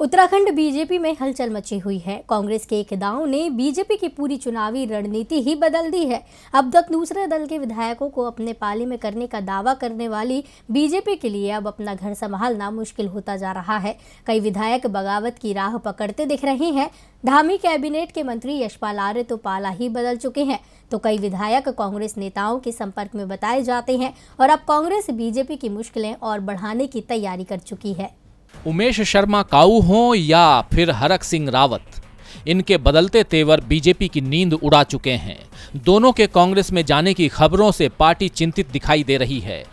Uttarakhand BJP में हलचल मची हुई है कांग्रेस के एक दांव ने बीजेपी की पूरी चुनावी रणनीति ही बदल दी है अब तक दूसरे दल के विधायकों को अपने पाले में करने का दावा करने वाली बीजेपी के लिए अब अपना घर संभालना मुश्किल होता जा रहा है कई विधायक बगावत की राह पकड़ते दिख रहे हैं धामी कैबिनेट के मंत्री यशपाल आर्य तो पाला ही बदल चुके हैं तो कई विधायक कांग्रेस नेताओं के संपर्क में बताए जाते हैं और अब कांग्रेस बीजेपी की मुश्किलें और बढ़ाने की तैयारी कर चुकी है उमेश शर्मा काऊ हों या फिर हरक सिंह रावत इनके बदलते तेवर बीजेपी की नींद उड़ा चुके हैं दोनों के कांग्रेस में जाने की खबरों से पार्टी चिंतित दिखाई दे रही है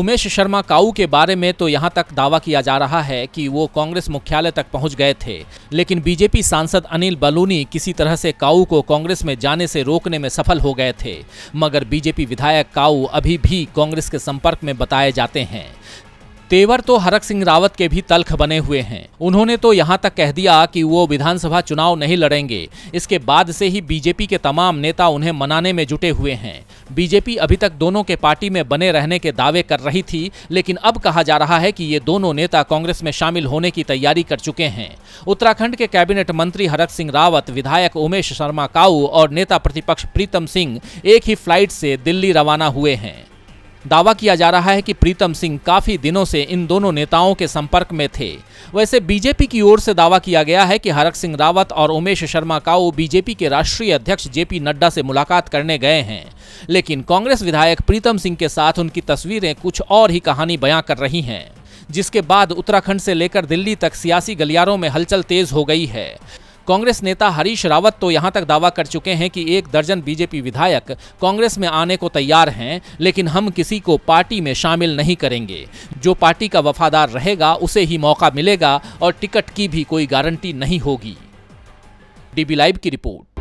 उमेश शर्मा काऊ के बारे में तो यहां तक दावा किया जा रहा है कि वो कांग्रेस मुख्यालय तक पहुंच गए थे लेकिन बीजेपी सांसद अनिल बलूनी किसी तरह से काऊ को कांग्रेस में जाने से रोकने में सफल हो गए थे मगर बीजेपी विधायक काऊ अभी भी कांग्रेस के संपर्क में बताए जाते हैं तेवर तो हरक सिंह रावत के भी तलख बने हुए हैं उन्होंने तो यहाँ तक कह दिया कि वो विधानसभा चुनाव नहीं लड़ेंगे इसके बाद से ही बीजेपी के तमाम नेता उन्हें मनाने में जुटे हुए हैं बीजेपी अभी तक दोनों के पार्टी में बने रहने के दावे कर रही थी लेकिन अब कहा जा रहा है कि ये दोनों नेता कांग्रेस में शामिल होने की तैयारी कर चुके हैं उत्तराखंड के कैबिनेट मंत्री हरक सिंह रावत विधायक उमेश शर्मा काऊ और नेता प्रतिपक्ष प्रीतम सिंह एक ही फ्लाइट से दिल्ली रवाना हुए हैं दावा किया जा रहा है कि प्रीतम सिंह काफी दिनों से इन दोनों नेताओं के संपर्क में थे वैसे बीजेपी की ओर से दावा किया गया है कि हरक सिंह रावत और उमेश शर्मा काउ बीजेपी के राष्ट्रीय अध्यक्ष जेपी नड्डा से मुलाकात करने गए हैं लेकिन कांग्रेस विधायक प्रीतम सिंह के साथ उनकी तस्वीरें कुछ और ही कहानी बयां कर रही हैं जिसके बाद उत्तराखंड से लेकर दिल्ली तक सियासी गलियारों में हलचल तेज हो गई है कांग्रेस नेता हरीश रावत तो यहां तक दावा कर चुके हैं कि एक दर्जन बीजेपी विधायक कांग्रेस में आने को तैयार हैं लेकिन हम किसी को पार्टी में शामिल नहीं करेंगे जो पार्टी का वफादार रहेगा उसे ही मौका मिलेगा और टिकट की भी कोई गारंटी नहीं होगी डीबी लाइव की रिपोर्ट